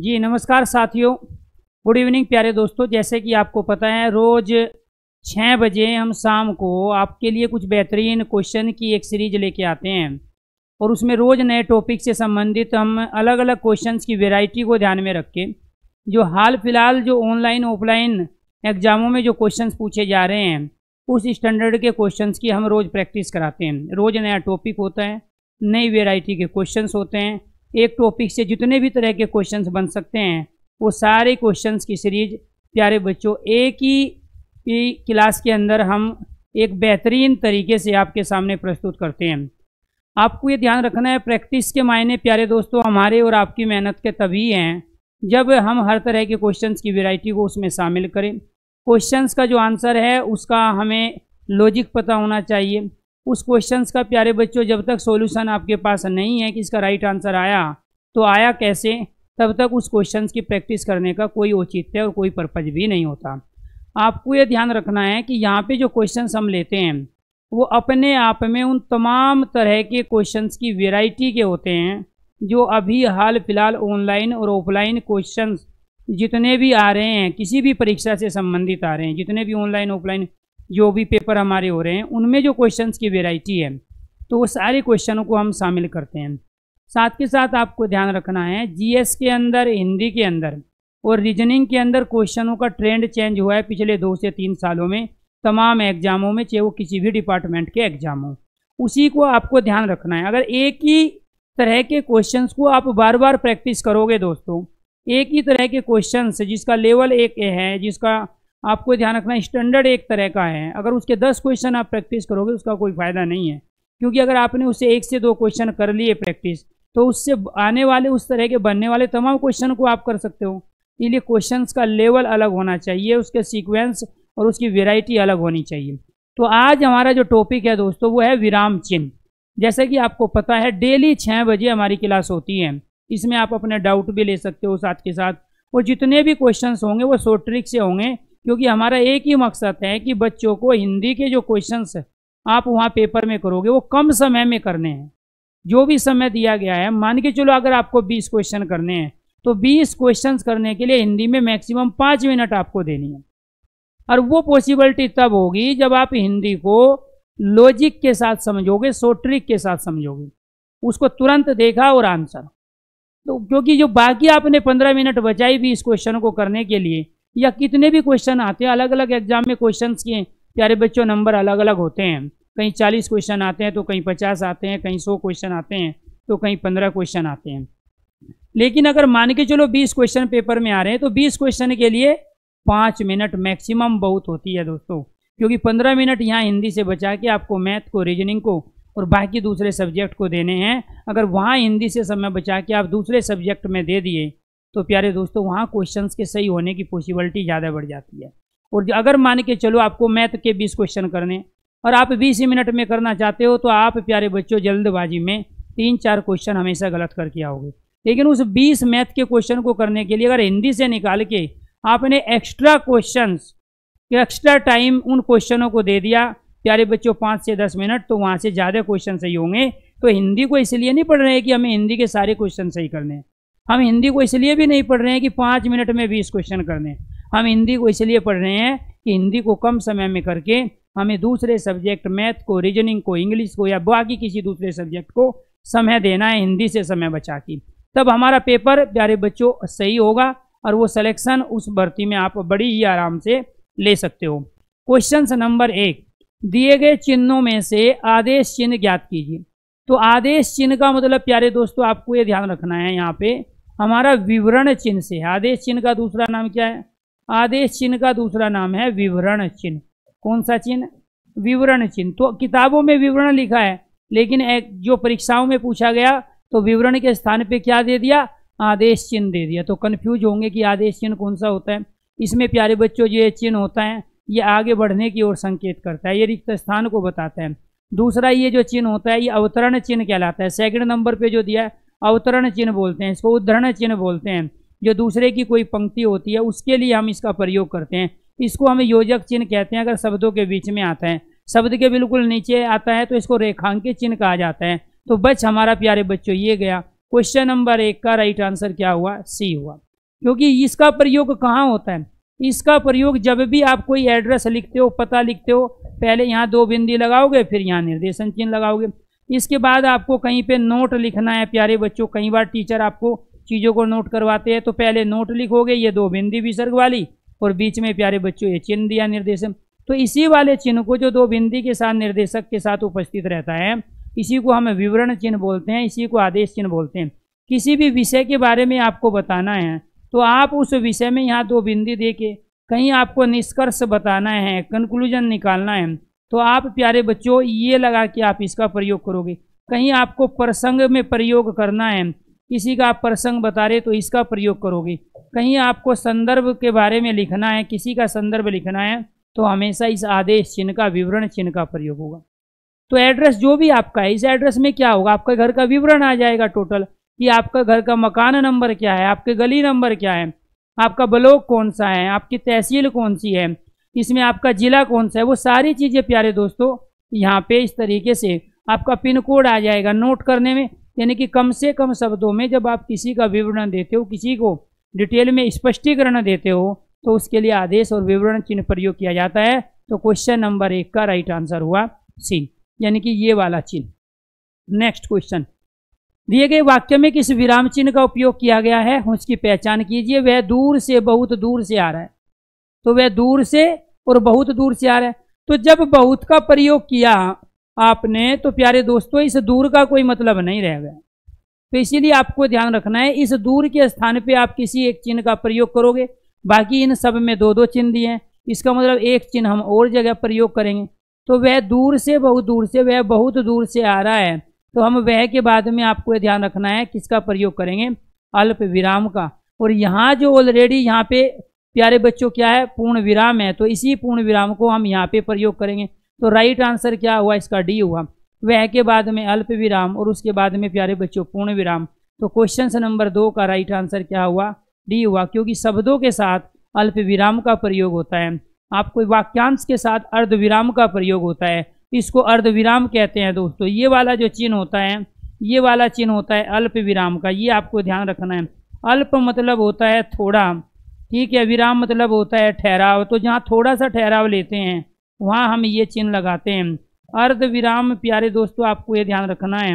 जी नमस्कार साथियों good evening प्यारे दोस्तों जैसे कि आपको पता है रोज़ छः बजे हम शाम को आपके लिए कुछ बेहतरीन क्वेश्चन की एक सीरीज लेके आते हैं और उसमें रोज़ नए टॉपिक से संबंधित हम अलग अलग क्वेश्चंस की वैरायटी को ध्यान में रख के जो हाल फिलहाल जो ऑनलाइन ऑफलाइन एग्ज़ामों में जो क्वेश्चन पूछे जा रहे हैं उस स्टैंडर्ड के क्वेश्चन की हम रोज़ प्रैक्टिस कराते हैं रोज़ नया टॉपिक होता है नई वेराइटी के क्वेश्चन होते हैं एक टॉपिक से जितने भी तरह के क्वेश्चंस बन सकते हैं वो सारे क्वेश्चंस की सीरीज प्यारे बच्चों एक ही क्लास के अंदर हम एक बेहतरीन तरीके से आपके सामने प्रस्तुत करते हैं आपको ये ध्यान रखना है प्रैक्टिस के मायने प्यारे दोस्तों हमारे और आपकी मेहनत के तभी हैं जब हम हर तरह के क्वेश्चंस की वैरायटी को उसमें शामिल करें क्वेश्चंस का जो आंसर है उसका हमें लॉजिक पता होना चाहिए उस क्वेश्चंस का प्यारे बच्चों जब तक सॉल्यूशन आपके पास नहीं है कि इसका राइट आंसर आया तो आया कैसे तब तक उस क्वेश्चंस की प्रैक्टिस करने का कोई औचित्य और कोई पर्पज भी नहीं होता आपको ये ध्यान रखना है कि यहाँ पे जो क्वेश्चंस हम लेते हैं वो अपने आप में उन तमाम तरह के क्वेश्चन की वेराइटी के होते हैं जो अभी हाल फिलहाल ऑनलाइन और ऑफलाइन क्वेश्चन जितने भी आ रहे हैं किसी भी परीक्षा से संबंधित आ रहे हैं जितने भी ऑनलाइन ऑफलाइन जो भी पेपर हमारे हो रहे हैं उनमें जो क्वेश्चंस की वेराइटी है तो वो सारे क्वेश्चनों को हम शामिल करते हैं साथ के साथ आपको ध्यान रखना है जीएस के अंदर हिंदी के अंदर और रीजनिंग के अंदर क्वेश्चनों का ट्रेंड चेंज हुआ है पिछले दो से तीन सालों में तमाम एग्जामों में चाहे वो किसी भी डिपार्टमेंट के एग्जाम हो उसी को आपको ध्यान रखना है अगर एक ही तरह के क्वेश्चंस को आप बार बार प्रैक्टिस करोगे दोस्तों एक ही तरह के क्वेश्चन जिसका लेवल एक है जिसका आपको ध्यान रखना स्टैंडर्ड एक तरह का है अगर उसके दस क्वेश्चन आप प्रैक्टिस करोगे उसका कोई फ़ायदा नहीं है क्योंकि अगर आपने उससे एक से दो क्वेश्चन कर लिए प्रैक्टिस तो उससे आने वाले उस तरह के बनने वाले तमाम क्वेश्चन को आप कर सकते हो इसलिए क्वेश्चंस का लेवल अलग होना चाहिए उसके सीक्वेंस और उसकी वेराइटी अलग होनी चाहिए तो आज हमारा जो टॉपिक है दोस्तों वो है विराम चिन्ह जैसा कि आपको पता है डेली छः बजे हमारी क्लास होती है इसमें आप अपने डाउट भी ले सकते हो साथ के साथ और जितने भी क्वेश्चन होंगे वो शॉर्ट ट्रिक से होंगे क्योंकि हमारा एक ही मकसद है कि बच्चों को हिंदी के जो क्वेश्चंस आप वहाँ पेपर में करोगे वो कम समय में करने हैं जो भी समय दिया गया है मान के चलो अगर आपको बीस क्वेश्चन करने हैं तो बीस क्वेश्चन करने के लिए हिंदी में मैक्सिमम पाँच मिनट आपको देनी है और वो पॉसिबिलिटी तब होगी जब आप हिंदी को लॉजिक के साथ समझोगे सोट्रिक के साथ समझोगे उसको तुरंत देखा और आंसर तो क्योंकि जो बाकी आपने पंद्रह मिनट बचाई भी इस क्वेश्चन को करने के लिए या कितने भी क्वेश्चन आते हैं अलग अलग एग्जाम में क्वेश्चन के प्यारे बच्चों नंबर अलग अलग होते हैं कहीं चालीस क्वेश्चन आते हैं तो कहीं पचास आते हैं कहीं सौ क्वेश्चन आते हैं तो कहीं पंद्रह क्वेश्चन आते हैं लेकिन अगर मान के चलो बीस क्वेश्चन पेपर में आ रहे हैं तो बीस क्वेश्चन के लिए पाँच मिनट मैक्सिमम बहुत होती है दोस्तों क्योंकि पंद्रह मिनट यहाँ हिंदी से बचा के आपको मैथ को रीजनिंग को और बाकी दूसरे सब्जेक्ट को देने हैं अगर वहाँ हिंदी से समय बचा के आप दूसरे सब्जेक्ट में दे दिए तो प्यारे दोस्तों वहाँ क्वेश्चन के सही होने की पॉसिबिलिटी ज़्यादा बढ़ जाती है और अगर मान के चलो आपको मैथ के बीस क्वेश्चन करने और आप बीस मिनट में करना चाहते हो तो आप प्यारे बच्चों जल्दबाजी में तीन चार क्वेश्चन हमेशा गलत करके आओगे लेकिन उस 20 मैथ के क्वेश्चन को करने के लिए अगर हिंदी से निकाल के आपने एक्स्ट्रा क्वेश्चंस एक्स्ट्रा टाइम उन क्वेश्चनों को दे दिया प्यारे बच्चों पाँच से दस मिनट तो वहाँ से ज़्यादा क्वेश्चन सही होंगे तो हिंदी को इसलिए नहीं पढ़ रहे कि हमें हिंदी के सारे क्वेश्चन सही करने हैं हम हिंदी को इसलिए भी नहीं पढ़ रहे हैं कि पाँच मिनट में बीस क्वेश्चन कर दें हम हिंदी को इसलिए पढ़ रहे हैं कि हिंदी को कम समय में करके हमें दूसरे सब्जेक्ट मैथ को रीजनिंग को इंग्लिश को या बाकी किसी दूसरे सब्जेक्ट को समय देना है हिंदी से समय बचा के तब हमारा पेपर प्यारे बच्चों सही होगा और वो सिलेक्शन उस भर्ती में आप बड़ी ही आराम से ले सकते हो क्वेश्चन नंबर एक दिए गए चिन्हों में से आदेश चिन्ह ज्ञात कीजिए तो आदेश चिन्ह का मतलब प्यारे दोस्तों आपको ये ध्यान रखना है यहाँ पे हमारा विवरण चिन्ह से है आदेश चिन्ह का दूसरा नाम क्या है आदेश चिन्ह का दूसरा नाम है विवरण चिन्ह कौन सा चिन्ह विवरण चिन्ह तो किताबों में विवरण लिखा है लेकिन एक जो परीक्षाओं में पूछा गया तो विवरण के स्थान पे क्या दे दिया आदेश चिन्ह दे दिया तो कन्फ्यूज होंगे कि आदेश चिन्ह कौन सा होता है इसमें प्यारे बच्चों जो ये चिन्ह होता है ये आगे बढ़ने की ओर संकेत करता है ये रिक्त स्थान को बताता है दूसरा ये जो चिन्ह होता है ये अवतरण चिन्ह कहलाता है सेकंड नंबर पे जो दिया है अवतरण चिन्ह बोलते हैं इसको उद्धरण चिन्ह बोलते हैं जो दूसरे की कोई पंक्ति होती है उसके लिए हम इसका प्रयोग करते हैं इसको हम योजक चिन्ह कहते हैं अगर शब्दों के बीच में आता है शब्द के बिल्कुल नीचे आता है तो इसको रेखांकित चिन्ह कहा जाता है तो बच हमारा प्यारे बच्चों ये गया क्वेश्चन नंबर एक का राइट आंसर क्या हुआ सी हुआ क्योंकि इसका प्रयोग कहाँ होता है इसका प्रयोग जब भी आप कोई एड्रेस लिखते हो पता लिखते हो पहले यहाँ दो बिंदी लगाओगे फिर यहाँ निर्देशन चिन्ह लगाओगे इसके बाद आपको कहीं पे नोट लिखना है प्यारे बच्चों कई बार टीचर आपको चीज़ों को नोट करवाते हैं तो पहले नोट लिखोगे ये दो बिंदी विसर्ग वाली और बीच में प्यारे बच्चों ये चिन्ह दिया निर्देशन तो इसी वाले चिन्ह को जो दो बिंदी के साथ निर्देशक के साथ उपस्थित रहता है इसी को हम विवरण चिन्ह बोलते हैं इसी को आदेश चिन्ह बोलते हैं किसी भी विषय के बारे में आपको बताना है तो आप उस विषय में यहाँ दो बिंदी दे के कहीं आपको निष्कर्ष बताना है कंक्लूजन निकालना है तो आप प्यारे बच्चों ये लगा के आप इसका प्रयोग करोगे कहीं आपको प्रसंग में प्रयोग करना है किसी का आप प्रसंग बता रहे तो इसका प्रयोग करोगे कहीं आपको संदर्भ के बारे में लिखना है किसी का संदर्भ लिखना है तो हमेशा इस आदेश चिन्ह का विवरण चिन्ह का प्रयोग होगा तो एड्रेस जो भी आपका है इस एड्रेस में क्या होगा आपका घर का विवरण आ जाएगा टोटल कि आपका घर का मकान नंबर क्या है आपके गली नंबर क्या है आपका ब्लॉक कौन सा है आपकी तहसील कौन सी है इसमें आपका ज़िला कौन सा है वो सारी चीज़ें प्यारे दोस्तों यहाँ पे इस तरीके से आपका पिन कोड आ जाएगा नोट करने में यानी कि कम से कम शब्दों में जब आप किसी का विवरण देते हो किसी को डिटेल में स्पष्टीकरण देते हो तो उसके लिए आदेश और विवरण चिन्ह प्रयोग किया जाता है तो क्वेश्चन नंबर एक का राइट आंसर हुआ सी यानी कि ये वाला चिन्ह नेक्स्ट क्वेश्चन दिए गए वाक्य में किस विराम चिन्ह का उपयोग किया गया है उसकी पहचान कीजिए वह दूर से बहुत दूर से आ रहा है तो वह दूर से और बहुत दूर से आ रहा है तो जब बहुत का प्रयोग किया आपने तो प्यारे दोस्तों इस दूर का कोई मतलब नहीं रह गया तो इसीलिए आपको ध्यान रखना है इस दूर के स्थान पे आप किसी एक चिन्ह का प्रयोग करोगे बाकी इन सब में दो दो चिन्ह दिए हैं इसका मतलब एक चिन्ह हम और जगह प्रयोग करेंगे तो वह दूर से बहुत दूर से वह बहुत दूर से आ रहा है तो हम वह के बाद में आपको ध्यान रखना है किसका प्रयोग करेंगे अल्प विराम का और यहाँ जो ऑलरेडी यहाँ पे प्यारे बच्चों क्या है पूर्ण विराम है तो इसी पूर्ण विराम को हम यहाँ पे प्रयोग करेंगे तो राइट आंसर क्या हुआ इसका डी हुआ वह के बाद में अल्प विराम और उसके बाद में प्यारे बच्चों पूर्ण विराम तो क्वेश्चन नंबर दो का राइट आंसर क्या हुआ डी हुआ क्योंकि शब्दों के साथ अल्प विराम का प्रयोग होता है आपको वाक्यांश के साथ अर्धविराम का प्रयोग होता है इसको अर्धविराम कहते हैं दोस्तों ये वाला जो चिन्ह होता है ये वाला चिन्ह होता है अल्प विराम का ये आपको ध्यान रखना है अल्प मतलब होता है थोड़ा ठीक है विराम मतलब होता है ठहराव तो जहाँ थोड़ा सा ठहराव लेते हैं वहाँ हम ये चिन्ह लगाते हैं अर्ध विराम प्यारे दोस्तों आपको ये ध्यान रखना है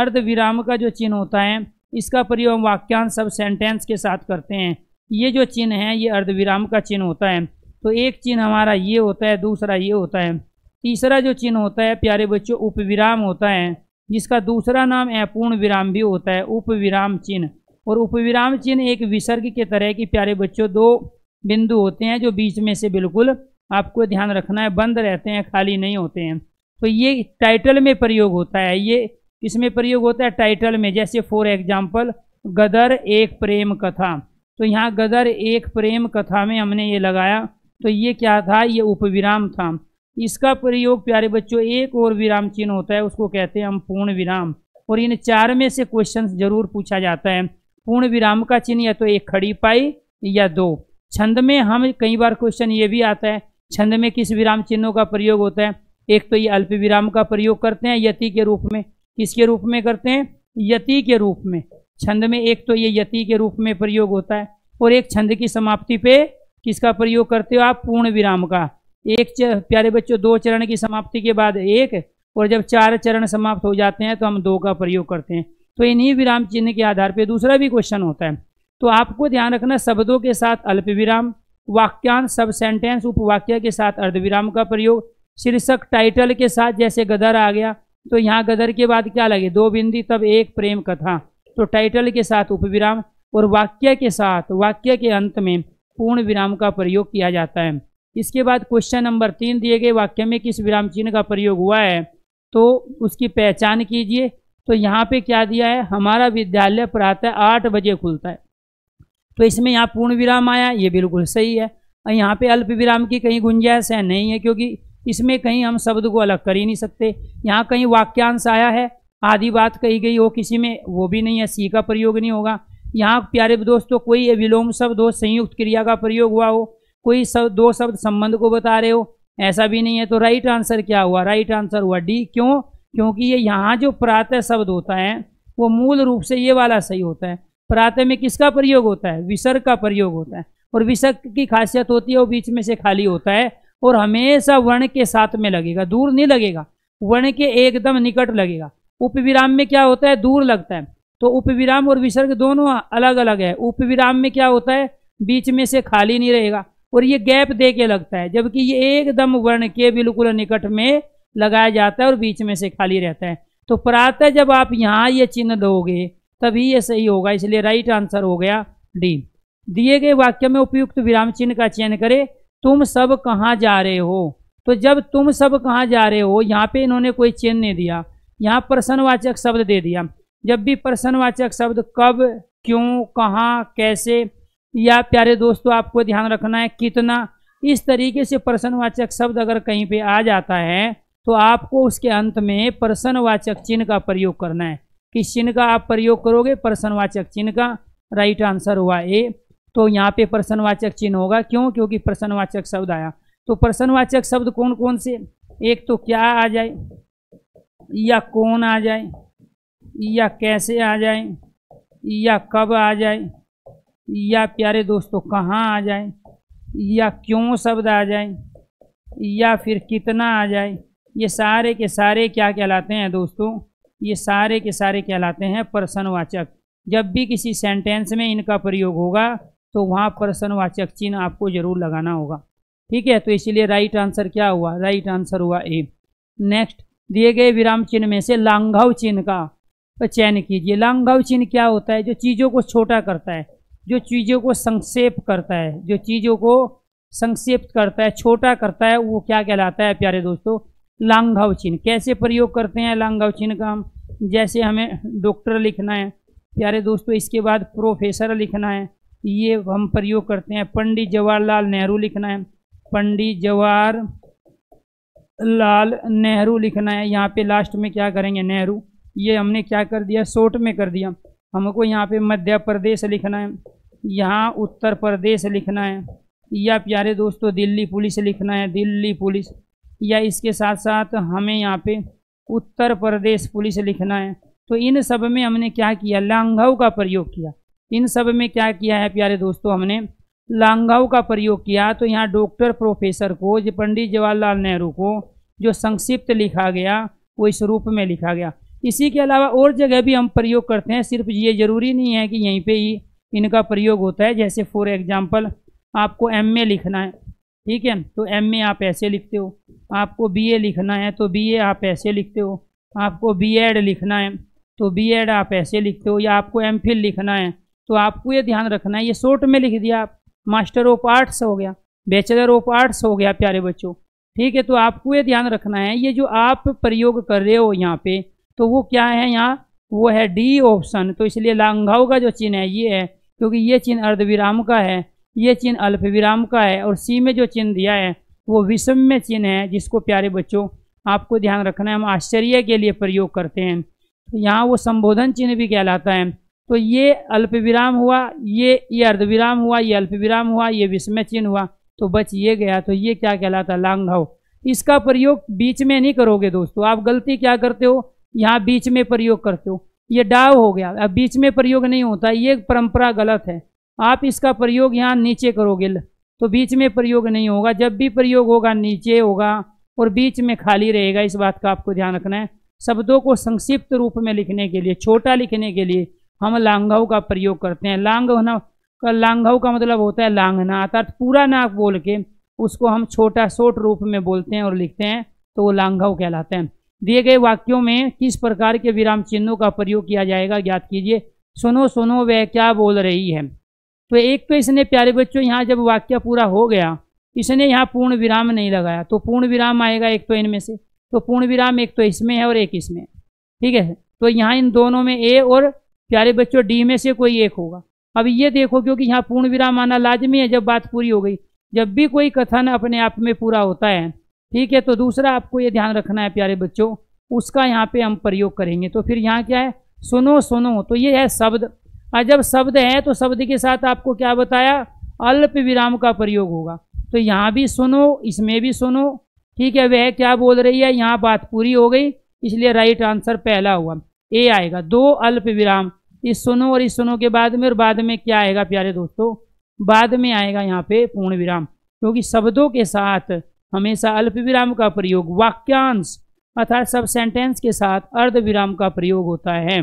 अर्ध विराम का जो चिन्ह होता है इसका प्रयोग हम वाक्यांश सब सेंटेंस के साथ करते हैं ये जो चिन्ह है ये अर्ध विराम का चिन्ह होता है तो एक चिन्ह हमारा ये होता है दूसरा ये होता है तीसरा जो चिन्ह होता है प्यारे बच्चों उपविराम होता है जिसका दूसरा नाम है विराम भी होता है उपविराम चिन्ह और उपविराम चिन्ह एक विसर्ग के तरह की प्यारे बच्चों दो बिंदु होते हैं जो बीच में से बिल्कुल आपको ध्यान रखना है बंद रहते हैं खाली नहीं होते हैं तो ये टाइटल में प्रयोग होता है ये इसमें प्रयोग होता है टाइटल में जैसे फॉर एग्जाम्पल गदर एक प्रेम कथा तो यहाँ गदर एक प्रेम कथा में हमने ये लगाया तो ये क्या था ये उपविराम था इसका प्रयोग प्यारे बच्चों एक और विराम चिन्ह होता है उसको कहते हैं हम पूर्ण विराम और इन चार में से क्वेश्चन जरूर पूछा जाता है पूर्ण विराम का चिन्ह या तो एक खड़ी पाई या दो छंद में हम कई बार क्वेश्चन ये भी आता है छंद में किस विराम चिन्हों का प्रयोग होता है एक तो ये अल्प विराम का प्रयोग करते हैं यति के रूप में किसके रूप में करते हैं यति के रूप में छंद में एक तो ये यति के रूप में प्रयोग होता है और एक छंद की समाप्ति पे किसका प्रयोग करते हो आप पूर्ण विराम का एक प्यारे बच्चों दो चरण की समाप्ति के बाद एक और जब चार चरण समाप्त हो जाते हैं तो हम दो का प्रयोग करते हैं तो इन्हीं विराम चिन्ह के आधार पर दूसरा भी क्वेश्चन होता है तो आपको ध्यान रखना शब्दों के साथ अल्प विराम वाक्यांश सब सेंटेंस उपवाक्य के साथ अर्धविराम का प्रयोग शीर्षक टाइटल के साथ जैसे गदर आ गया तो यहाँ गदर के बाद क्या लगे दो बिंदी तब एक प्रेम कथा तो टाइटल के साथ उपविराम और वाक्य के साथ वाक्य के अंत में पूर्ण विराम का प्रयोग किया जाता है इसके बाद क्वेश्चन नंबर तीन दिए गए वाक्य में किस विराम चिन्ह का प्रयोग हुआ है तो उसकी पहचान कीजिए तो यहाँ पे क्या दिया है हमारा विद्यालय प्रातः आठ बजे खुलता है तो इसमें यहाँ पूर्ण विराम आया ये बिल्कुल सही है और यहाँ पे अल्प विराम की कहीं गुंजाइश है नहीं है क्योंकि इसमें कहीं हम शब्द को अलग कर ही नहीं सकते यहाँ कहीं वाक्यांश आया है आधी बात कही गई हो किसी में वो भी नहीं है सी का प्रयोग नहीं होगा यहाँ प्यारे दोस्तों कोई अविलोम शब्द हो संयुक्त क्रिया का प्रयोग हुआ हो कोई सब दो शब्द संबंध को बता रहे हो ऐसा भी नहीं है तो राइट आंसर क्या हुआ राइट आंसर हुआ डी क्यों क्योंकि ये यहाँ जो प्रातः शब्द होता है वो मूल रूप से ये वाला सही होता है प्रातः में किसका प्रयोग होता है विसर्ग का प्रयोग होता है और विसर्ग की खासियत होती है वो बीच में से खाली होता है और हमेशा वर्ण के साथ में लगेगा दूर नहीं लगेगा वर्ण के एकदम निकट लगेगा उपविराम में क्या होता है दूर लगता है तो उपविराम और विसर्ग दोनों अलग अलग है उपविराम में क्या होता है बीच में से खाली नहीं रहेगा और ये गैप दे के लगता है जबकि ये एकदम वर्ण के बिल्कुल निकट में लगाया जाता है और बीच में से खाली रहता है तो प्रातः जब आप यहाँ ये चिन्ह दोगे तभी ये सही होगा इसलिए राइट आंसर हो गया डी दिए गए वाक्य में उपयुक्त विराम चिन्ह का चयन करें तुम सब कहाँ जा रहे हो तो जब तुम सब कहाँ जा रहे हो यहाँ पे इन्होंने कोई चिन्ह नहीं दिया यहाँ प्रश्नवाचक शब्द दे दिया जब भी प्रश्नवाचक शब्द कब क्यों कहाँ कैसे या प्यारे दोस्तों आपको ध्यान रखना है कितना इस तरीके से प्रश्नवाचक शब्द अगर कहीं पे आ जाता है तो आपको उसके अंत में प्रसन्नवाचक चिन्ह का प्रयोग करना है किस चिन्ह का आप प्रयोग करोगे प्रसन्नवाचक चिन्ह का राइट आंसर हुआ ए तो यहाँ पे प्रसन्नवाचक चिन्ह होगा क्यों क्योंकि प्रसन्नवाचक शब्द आया तो प्रसन्नवाचक शब्द कौन कौन से एक तो क्या आ जाए या कौन आ जाए या कैसे आ जाए या कब आ जाए या प्यारे दोस्तों कहाँ आ जाए या क्यों शब्द आ जाए या फिर कितना आ जाए ये सारे के सारे क्या कहलाते हैं दोस्तों ये सारे के सारे कहलाते हैं प्रसन्नवाचक जब भी किसी सेंटेंस में इनका प्रयोग होगा तो वहाँ प्रसन्नवाचक चिन्ह आपको ज़रूर लगाना होगा ठीक है तो इसलिए राइट आंसर क्या हुआ राइट आंसर हुआ ए नेक्स्ट दिए गए विराम चिन्ह में से लांघव चिन्ह का चयन कीजिए लांघव चिन्ह क्या होता है जो चीज़ों को छोटा करता है जो चीज़ों को संक्षेप करता है जो चीज़ों को संक्षेप करता है छोटा करता है वो क्या कहलाता है प्यारे दोस्तों लांघव चिन्ह कैसे प्रयोग करते हैं लांघव चिन्ह का हम जैसे हमें डॉक्टर लिखना है प्यारे दोस्तों इसके बाद प्रोफेसर लिखना है ये हम प्रयोग करते हैं पंडित जवाहरलाल नेहरू लिखना है पंडित जवाहर लाल नेहरू लिखना है यहाँ पे लास्ट में क्या करेंगे नेहरू ये हमने क्या कर दिया शॉर्ट में कर दिया हमको यहाँ पे मध्य प्रदेश लिखना है यहाँ उत्तर प्रदेश लिखना है या प्यारे दोस्तों दिल्ली पुलिस लिखना है दिल्ली पुलिस या इसके साथ साथ हमें यहाँ पे उत्तर प्रदेश पुलिस लिखना है तो इन सब में हमने क्या किया लांघव का प्रयोग किया इन सब में क्या किया है प्यारे दोस्तों हमने लांघव का प्रयोग किया तो यहाँ डॉक्टर प्रोफेसर को जो पंडित जवाहरलाल नेहरू को जो संक्षिप्त लिखा गया वो इस रूप में लिखा गया इसी के अलावा और जगह भी हम प्रयोग करते हैं सिर्फ ये ज़रूरी नहीं है कि यहीं पर ही इनका प्रयोग होता है जैसे फॉर एग्जाम्पल आपको एम लिखना है ठीक है तो एम ए आप ऐसे लिखते हो आपको बी ए लिखना है तो बी ए आप ऐसे लिखते हो आपको बी एड लिखना है तो बी एड आप ऐसे लिखते हो या आपको एम फिल लिखना है तो आपको ये ध्यान रखना है ये शॉर्ट में लिख दिया आप मास्टर ऑफ आर्ट्स हो गया बैचलर ऑफ आर्ट्स हो गया प्यारे बच्चों ठीक है तो आपको ये ध्यान रखना है ये जो आप प्रयोग कर रहे हो यहाँ पे तो वो क्या है यहाँ वो है डी ऑप्शन तो इसलिए लांघाओ का जो चिन्ह है ये है क्योंकि ये चिन्ह अर्धविराम का है ये चिन्ह अल्प विराम का है और सी में जो चिन्ह दिया है वो विषम में चिन्ह है जिसको प्यारे बच्चों आपको ध्यान रखना है हम आश्चर्य के लिए प्रयोग करते हैं तो यहाँ वो संबोधन चिन्ह भी कहलाता है तो ये अल्प विराम हुआ ये ये अर्धविराम हुआ ये अल्प विराम हुआ ये विषम चिन्ह हुआ तो बच ये गया तो ये क्या कहलाता है लांघव इसका प्रयोग बीच में नहीं करोगे दोस्तों आप गलती क्या करते हो यहाँ बीच में प्रयोग करते हो ये डाव हो गया अब बीच में प्रयोग नहीं होता ये परंपरा गलत है आप इसका प्रयोग यहाँ नीचे करोगे तो बीच में प्रयोग नहीं होगा जब भी प्रयोग होगा नीचे होगा और बीच में खाली रहेगा इस बात का आपको ध्यान रखना है शब्दों को संक्षिप्त रूप में लिखने के लिए छोटा लिखने के लिए हम लांघव का प्रयोग करते हैं लांग होना का लांघव का मतलब होता है लांघना अर्थात पूरा नाक बोल के उसको हम छोटा शोट रूप में बोलते हैं और लिखते हैं तो वो लांघव कहलाते हैं दिए गए वाक्यों में किस प्रकार के विराम चिन्हों का प्रयोग किया जाएगा ज्ञात कीजिए सुनो सुनो वह क्या बोल रही है तो एक तो इसने प्यारे बच्चों यहाँ जब वाक्य पूरा हो गया इसने यहाँ पूर्ण विराम नहीं लगाया तो पूर्ण विराम आएगा एक तो इनमें से तो पूर्ण विराम एक तो इसमें है और एक इसमें ठीक है तो यहाँ इन दोनों में ए और प्यारे बच्चों डी में से कोई एक होगा अब ये देखो क्योंकि यहाँ पूर्ण विराम आना लाजमी है जब बात पूरी हो गई जब भी कोई कथन अपने आप में पूरा होता है ठीक है तो दूसरा आपको ये ध्यान रखना है प्यारे बच्चों उसका यहाँ पे हम प्रयोग करेंगे तो फिर यहाँ क्या है सुनो सुनो तो ये है शब्द और जब शब्द है तो शब्द के साथ आपको क्या बताया अल्प विराम का प्रयोग होगा तो यहाँ भी सुनो इसमें भी सुनो ठीक है वह क्या बोल रही है यहाँ बात पूरी हो गई इसलिए राइट आंसर पहला हुआ ए आएगा दो अल्प विराम इस सुनो और इस सुनो के बाद में और बाद में क्या आएगा प्यारे दोस्तों बाद में आएगा यहाँ पे पूर्ण विराम क्योंकि शब्दों के साथ हमेशा अल्प विराम का प्रयोग वाक्यांश अर्थात सब सेंटेंस के साथ अर्ध विराम का प्रयोग होता है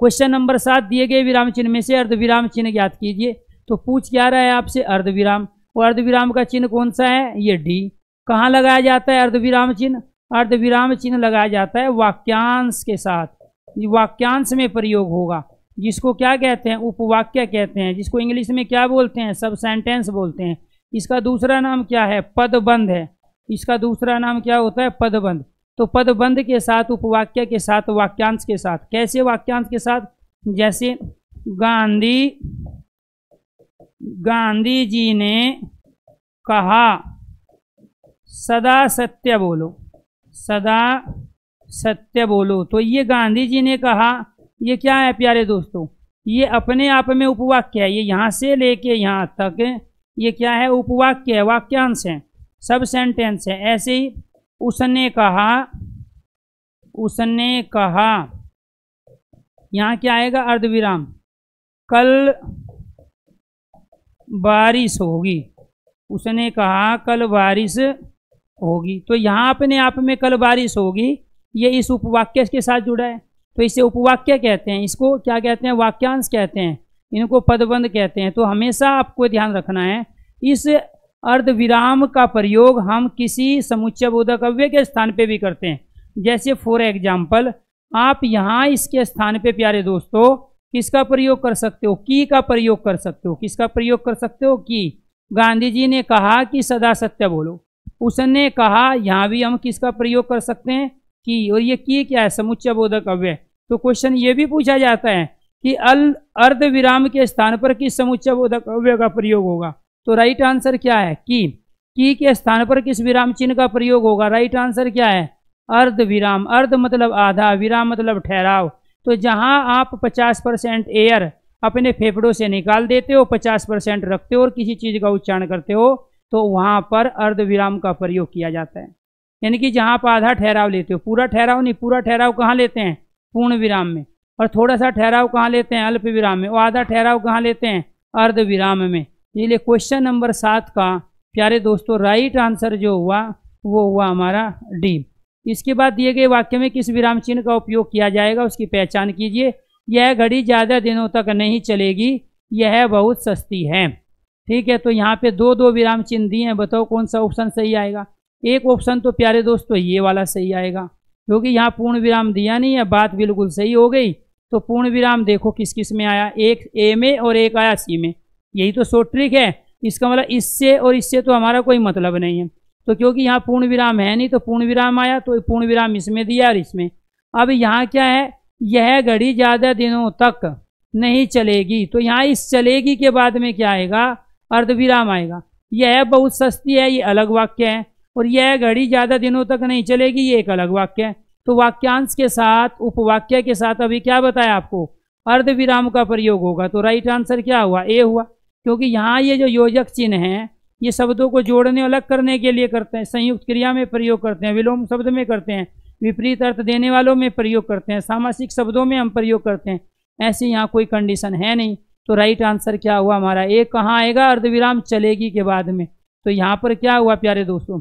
क्वेश्चन नंबर सात दिए गए विराम चिन्ह में से अर्धविराम चिन्ह ज्ञात कीजिए तो पूछ क्या रहा है आपसे अर्धविराम और अर्धविराम का चिन्ह कौन सा है ये डी कहाँ लगाया जाता है अर्धविराम चिन्ह अर्धविराम चिन्ह लगाया जाता है वाक्यांश के साथ वाक्यांश में प्रयोग होगा जिसको क्या कहते हैं उपवाक्य कहते हैं जिसको इंग्लिश में क्या बोलते हैं सब सेंटेंस बोलते हैं इसका दूसरा नाम क्या है पदबंध है इसका दूसरा नाम क्या होता है पदबंध तो पदबंध के साथ उपवाक्य के साथ वाक्यांश के साथ कैसे वाक्यांश के साथ जैसे गांधी गांधी जी ने कहा सदा सत्य बोलो सदा सत्य बोलो तो ये गांधी जी ने कहा ये क्या है प्यारे दोस्तों ये अपने आप में उपवाक्य है ये यहाँ से लेके यहाँ तक ये क्या है उपवाक्य है वाक्यांश है सब सेंटेंस है ऐसे ही उसने कहा उसने कहा यहाँ क्या आएगा अर्धविराम कल बारिश होगी उसने कहा कल बारिश होगी तो यहाँ अपने आप में कल बारिश होगी ये इस उपवाक्य के साथ जुड़ा है तो इसे उपवाक्य कहते हैं इसको क्या कहते हैं वाक्यांश कहते हैं इनको पदबंध कहते हैं तो हमेशा आपको ध्यान रखना है इस अर्धविराम का प्रयोग हम किसी समुच्चय बोधक अव्य के स्थान पे भी करते हैं जैसे फॉर एग्जाम्पल आप यहाँ इसके स्थान पे प्यारे दोस्तों किसका प्रयोग कर सकते हो की का प्रयोग कर सकते हो किसका प्रयोग कर सकते हो की गांधी जी ने कहा कि सदा सत्य बोलो उसने कहा यहाँ भी हम किसका प्रयोग कर सकते हैं की और ये की क्या है समुच्चय बोधक अव्य तो क्वेश्चन ये भी पूछा जाता है कि अल अर्ध विराम के स्थान पर किस समुच्चय बोधक अव्य का प्रयोग होगा तो राइट आंसर क्या है की की के स्थान पर किस विराम चिन्ह का प्रयोग होगा राइट आंसर क्या है अर्ध विराम अर्ध मतलब आधा विराम मतलब ठहराव तो जहां आप 50 परसेंट एयर अपने फेफड़ों से निकाल देते हो 50 परसेंट रखते हो और किसी चीज़ का उच्चारण करते हो तो वहां पर अर्ध विराम का प्रयोग किया जाता है यानी कि जहां आप आधा ठहराव लेते हो पूरा ठहराव नहीं पूरा ठहराव कहाँ लेते हैं पूर्ण विराम में और थोड़ा सा ठहराव कहाँ लेते हैं अल्प विराम में और आधा ठहराव कहाँ लेते हैं अर्ध विराम में इसलिए क्वेश्चन नंबर सात का प्यारे दोस्तों राइट आंसर जो हुआ वो हुआ हमारा डी इसके बाद दिए गए वाक्य में किस विराम चिन्ह का उपयोग किया जाएगा उसकी पहचान कीजिए यह घड़ी ज़्यादा दिनों तक नहीं चलेगी यह बहुत सस्ती है ठीक है तो यहाँ पे दो दो विराम चिन्ह दिए हैं बताओ कौन सा ऑप्शन सही आएगा एक ऑप्शन तो प्यारे दोस्तों ये वाला सही आएगा क्योंकि यहाँ पूर्ण विराम दिया नहीं है बात बिल्कुल सही हो गई तो पूर्ण विराम देखो किस किस में आया एक ए में और एक आया सी में यही तो शॉर्ट ट्रिक है इसका मतलब इससे और इससे तो हमारा कोई मतलब नहीं है तो क्योंकि यहाँ पूर्ण विराम है नहीं तो पूर्ण विराम आया तो पूर्ण विराम इसमें दिया और इसमें अब यहाँ क्या है यह घड़ी ज़्यादा दिनों तक नहीं चलेगी तो यहाँ इस चलेगी के बाद में क्या आएगा अर्धविराम आएगा यह बहुत सस्ती है ये अलग वाक्य है और यह घड़ी ज़्यादा दिनों तक नहीं चलेगी ये एक अलग वाक्य है तो वाक्यांश के साथ उपवाक्य के साथ अभी क्या बताया आपको अर्धविराम का प्रयोग होगा तो राइट आंसर क्या हुआ ए हुआ क्योंकि यहाँ ये जो योजक चिन्ह हैं ये शब्दों को जोड़ने अलग करने के लिए करते हैं संयुक्त क्रिया में प्रयोग करते हैं विलोम शब्द में करते हैं विपरीत अर्थ देने वालों में प्रयोग करते हैं सामासिक शब्दों में हम प्रयोग करते हैं ऐसे यहाँ कोई कंडीशन है नहीं तो राइट आंसर क्या हुआ हमारा एक कहाँ आएगा अर्धविराम चलेगी के बाद में तो यहाँ पर क्या हुआ प्यारे दोस्तों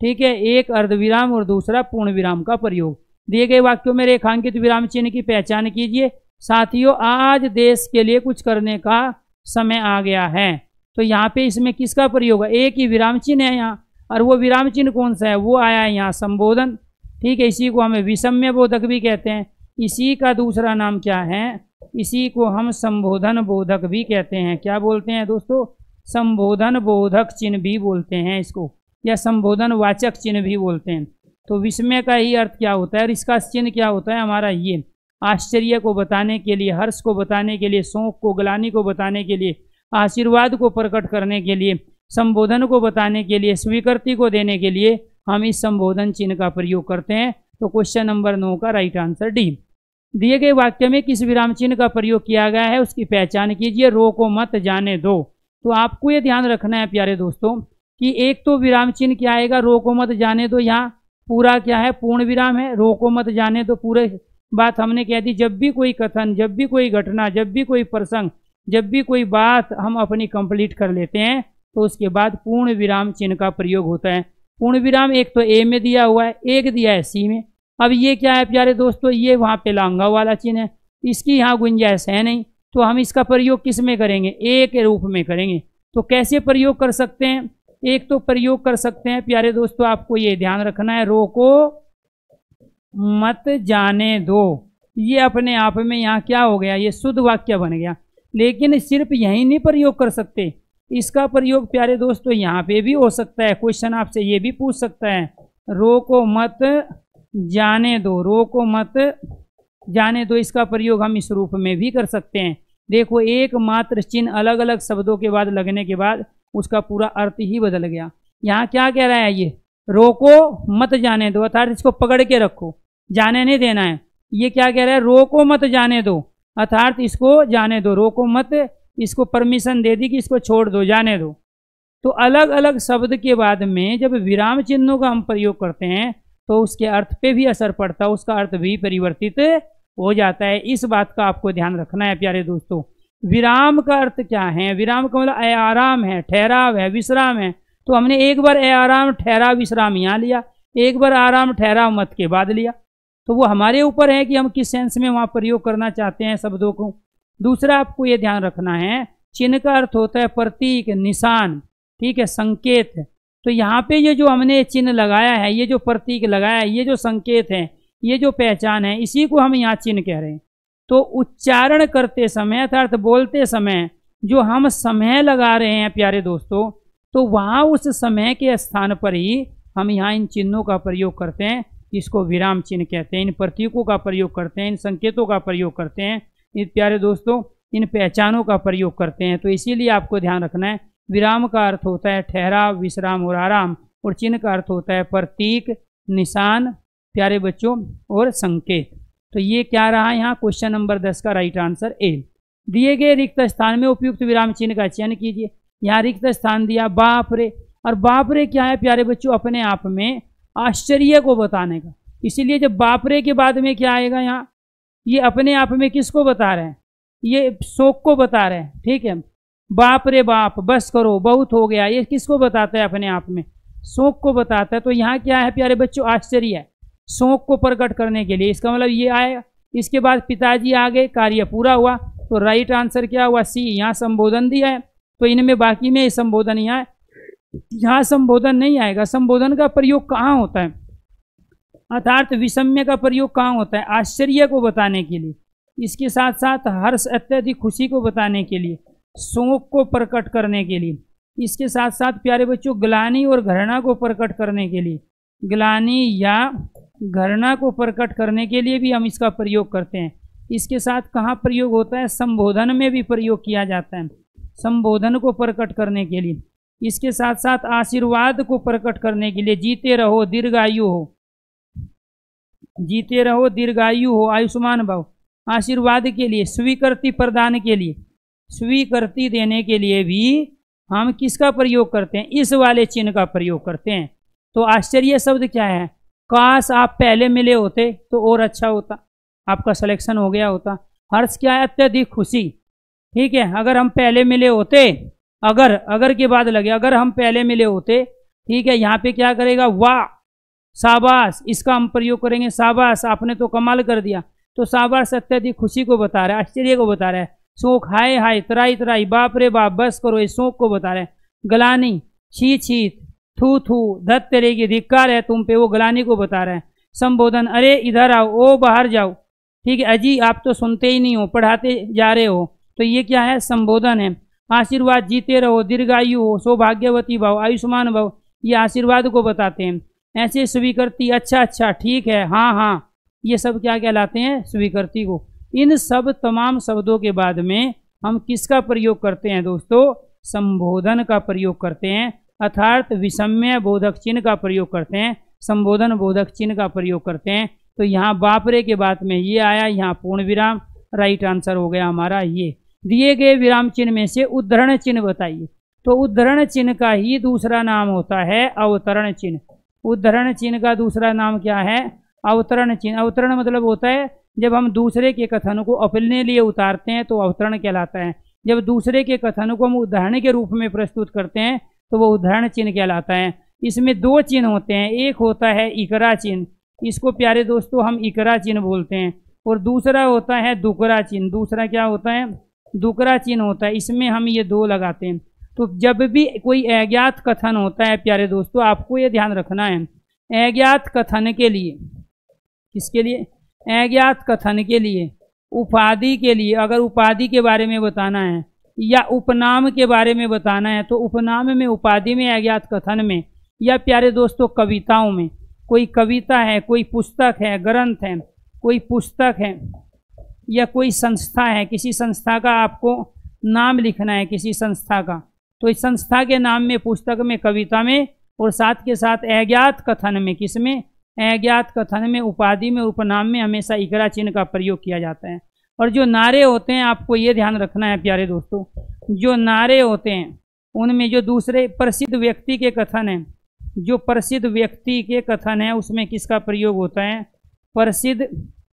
ठीक है एक अर्धविराम और दूसरा पूर्ण विराम का प्रयोग दिए गए वाक्यों में रेखांकित विराम चिन्ह की पहचान कीजिए साथियों आज देश के लिए कुछ करने का समय आ गया है तो यहाँ पे इसमें किसका प्रयोग है एक ही विराम चिन्ह है यहाँ और वो विराम चिन्ह कौन सा है वो आया है यहाँ संबोधन ठीक है इसी को हमें विषम्य बोधक भी कहते हैं इसी का दूसरा नाम क्या है इसी को हम संबोधन बोधक भी कहते हैं क्या बोलते हैं दोस्तों संबोधन बोधक चिन्ह भी बोलते हैं इसको या संबोधन वाचक चिन्ह भी बोलते हैं तो विषम्य का ही अर्थ क्या होता है और इसका चिन्ह क्या होता है हमारा ये आश्चर्य को बताने के लिए हर्ष को बताने के लिए शोक को ग्लानी को बताने के लिए आशीर्वाद को प्रकट करने के लिए संबोधन को बताने के लिए स्वीकृति को देने के लिए हम इस संबोधन चिन्ह का प्रयोग करते हैं तो क्वेश्चन नंबर नौ का राइट आंसर डी दिए गए वाक्य में किस विराम चिन्ह का प्रयोग किया गया है उसकी पहचान कीजिए रो को मत जाने दो तो आपको ये ध्यान रखना है प्यारे दोस्तों कि एक तो विराम चिन्ह क्या आएगा रो को मत जाने दो यहाँ पूरा क्या है पूर्ण विराम है रो को मत जाने दो पूरे बात हमने कह दी जब भी कोई कथन जब भी कोई घटना जब भी कोई प्रसंग जब भी कोई बात हम अपनी कंप्लीट कर लेते हैं तो उसके बाद पूर्ण विराम चिन्ह का प्रयोग होता है पूर्ण विराम एक तो ए में दिया हुआ है एक दिया है सी में अब ये क्या है प्यारे दोस्तों ये वहाँ पे लांगा वाला चिन्ह है इसकी यहाँ गुंजाइश है नहीं तो हम इसका प्रयोग किस में करेंगे ए के रूप में करेंगे तो कैसे प्रयोग कर सकते हैं एक तो प्रयोग कर सकते हैं प्यारे दोस्तों आपको ये ध्यान रखना है रो को मत जाने दो ये अपने आप में यहाँ क्या हो गया ये शुद्ध वाक्य बन गया लेकिन सिर्फ यही नहीं प्रयोग कर सकते इसका प्रयोग प्यारे दोस्तों यहाँ पे भी हो सकता है क्वेश्चन आपसे ये भी पूछ सकता है रो को मत जाने दो रो को मत जाने दो इसका प्रयोग हम इस रूप में भी कर सकते हैं देखो एकमात्र चिन्ह अलग अलग शब्दों के बाद लगने के बाद उसका पूरा अर्थ ही बदल गया यहाँ क्या कह रहा है ये रोको मत जाने दो अर्थात इसको पकड़ के रखो जाने नहीं देना है ये क्या कह रहा है रोको मत जाने दो अर्थात इसको जाने दो रोको मत इसको परमिशन दे दी कि इसको छोड़ दो जाने दो तो अलग अलग शब्द के बाद में जब विराम चिन्हों का हम प्रयोग करते हैं तो उसके अर्थ पे भी असर पड़ता है उसका अर्थ भी परिवर्तित हो जाता है इस बात का आपको ध्यान रखना है प्यारे दोस्तों विराम का अर्थ क्या है विराम का मतलब आराम है ठहराव है विश्राम है तो हमने एक बार ए आराम ठहरा विश्राम यहाँ लिया एक बार आराम ठहरा मत के बाद लिया तो वो हमारे ऊपर है कि हम किस सेंस में वहाँ प्रयोग करना चाहते हैं शब्दों को दूसरा आपको ये ध्यान रखना है चिन्ह का अर्थ होता है प्रतीक निशान ठीक है संकेत तो यहाँ पे ये जो हमने चिन्ह लगाया है ये जो प्रतीक लगाया है ये जो संकेत है ये जो पहचान है इसी को हम यहाँ चिन्ह कह रहे हैं तो उच्चारण करते समय अर्थात बोलते समय जो हम समय लगा रहे हैं प्यारे दोस्तों तो वहाँ उस समय के स्थान पर ही हम यहाँ इन चिन्हों का प्रयोग करते हैं इसको विराम चिन्ह कहते हैं इन प्रतीकों का प्रयोग करते हैं इन संकेतों का प्रयोग करते हैं इन प्यारे दोस्तों इन पहचानों का प्रयोग करते हैं तो इसीलिए आपको ध्यान रखना है विराम का अर्थ होता है ठहरा विश्राम और आराम और चिन्ह का अर्थ होता है प्रतीक निशान प्यारे बच्चों और संकेत तो ये क्या रहा यहाँ क्वेश्चन नंबर दस का राइट आंसर ए दिए गए रिक्त स्थान में उपयुक्त विराम चिन्ह का चयन कीजिए यहाँ रिक्त स्थान दिया बाप रे और बाप रे क्या है प्यारे बच्चों अपने आप में आश्चर्य को बताने का इसीलिए जब बापरे के बाद में क्या आएगा यहाँ ये अपने आप में किसको बता रहे हैं ये शोक को बता रहे हैं ठीक है बाप रे बाप बस करो बहुत हो गया ये किसको बताता है अपने आप में शोक को बताता है तो यहाँ क्या है प्यारे बच्चों आश्चर्य है शोक को प्रकट करने के लिए इसका मतलब ये आएगा इसके बाद पिताजी आ गए कार्य पूरा हुआ तो राइट आंसर क्या हुआ सी यहाँ संबोधन दिया है तो इनमें बाकी में संबोधन यहाँ यहाँ संबोधन नहीं आएगा संबोधन का प्रयोग कहाँ होता है अर्थात विषम्य का प्रयोग कहाँ होता है आश्चर्य को बताने के लिए इसके साथ साथ हर्ष अत्यधिक खुशी को बताने के लिए शोक को प्रकट करने के लिए इसके साथ साथ प्यारे बच्चों ग्लानी और घृणा को प्रकट करने के लिए ग्लानी या घृणा को प्रकट करने के लिए भी हम इसका प्रयोग करते हैं इसके साथ कहाँ प्रयोग होता है संबोधन में भी प्रयोग किया जाता है संबोधन को प्रकट करने के लिए इसके साथ साथ आशीर्वाद को प्रकट करने के लिए जीते रहो दीर्घायु हो जीते रहो दीर्घायु हो आयुष्मान भाव आशीर्वाद के लिए स्वीकृति प्रदान के लिए स्वीकृति देने के लिए भी हम किसका प्रयोग करते हैं इस वाले चिन्ह का प्रयोग करते हैं तो आश्चर्य शब्द क्या है काश आप पहले मिले होते तो और अच्छा होता आपका सिलेक्शन हो गया होता हर्ष क्या है अत्यधिक खुशी ठीक है अगर हम पहले मिले होते अगर अगर के बाद लगे अगर हम पहले मिले होते ठीक है यहाँ पे क्या करेगा वाह शाबाश इसका हम प्रयोग करेंगे शाबाश आपने तो कमाल कर दिया तो शाबाश अत्यधिक खुशी को बता रहा है आश्चर्य को बता रहा है शोक हाय हाय तराई तराई बाप रे बाप बस करो इस शोक को बता रहे गलानी छी छी थू थू धत तेरे की धिक्कार है तुम पे वो गलानी को बता रहे हैं संबोधन अरे इधर आओ ओ बाहर जाओ ठीक है अजी आप तो सुनते ही नहीं हो पढ़ाते जा रहे हो तो ये क्या है संबोधन है आशीर्वाद जीते रहो दीर्घायु हो सौभाग्यवती भाव आयुष्मान भाव ये आशीर्वाद को बताते हैं ऐसे स्वीकृति अच्छा अच्छा ठीक है हाँ हाँ ये सब क्या कहलाते हैं स्वीकृति को इन सब तमाम शब्दों के बाद में हम किसका प्रयोग करते हैं दोस्तों संबोधन का प्रयोग करते हैं अर्थात विषम्य बोधक चिन्ह का प्रयोग करते हैं संबोधन बोधक चिन्ह का प्रयोग करते हैं तो यहाँ बापरे के बाद में ये आया यहाँ पूर्ण विराम राइट आंसर हो गया हमारा ये दिए गए विराम चिन्ह में से उद्धरण चिन्ह बताइए तो उद्धरण चिन्ह का ही दूसरा नाम होता है अवतरण चिन्ह उद्धरण चिन्ह का दूसरा नाम क्या है अवतरण चिन्ह अवतरण मतलब होता है जब हम दूसरे के कथन को अपने लिए उतारते हैं तो अवतरण कहलाता है जब दूसरे के कथन को हम उदाहरण के रूप में प्रस्तुत करते हैं तो वो उदाहरण चिन्ह कहलाता है इसमें दो चिन्ह होते हैं एक होता है इकरा चिन्ह इसको प्यारे दोस्तों हम इकरा चिन्ह बोलते हैं और दूसरा होता है दुकरा चिन्ह दूसरा क्या होता है दूसरा चिन्ह होता है इसमें हम ये दो लगाते हैं तो जब भी कोई अज्ञात कथन होता है प्यारे दोस्तों आपको ये ध्यान रखना है अज्ञात कथन के लिए किसके लिए अज्ञात कथन के लिए उपाधि के लिए अगर उपाधि के बारे में बताना है या उपनाम के बारे में बताना है तो उपनाम में उपाधि में अज्ञात कथन में या प्यारे दोस्तों कविताओं में कोई कविता है कोई पुस्तक है ग्रंथ है कोई पुस्तक है या कोई संस्था है किसी संस्था का आपको नाम लिखना है किसी संस्था का तो इस संस्था के नाम में पुस्तक में कविता में और साथ के साथ अज्ञात कथन में किस में अज्ञात कथन में उपाधि में उपनाम में हमेशा इकरा चिन्ह का प्रयोग किया जाता है और जो नारे होते हैं आपको ये ध्यान रखना है प्यारे दोस्तों जो नारे होते हैं उनमें जो दूसरे प्रसिद्ध व्यक्ति के कथन हैं जो प्रसिद्ध व्यक्ति के कथन है उसमें किसका प्रयोग होता है प्रसिद्ध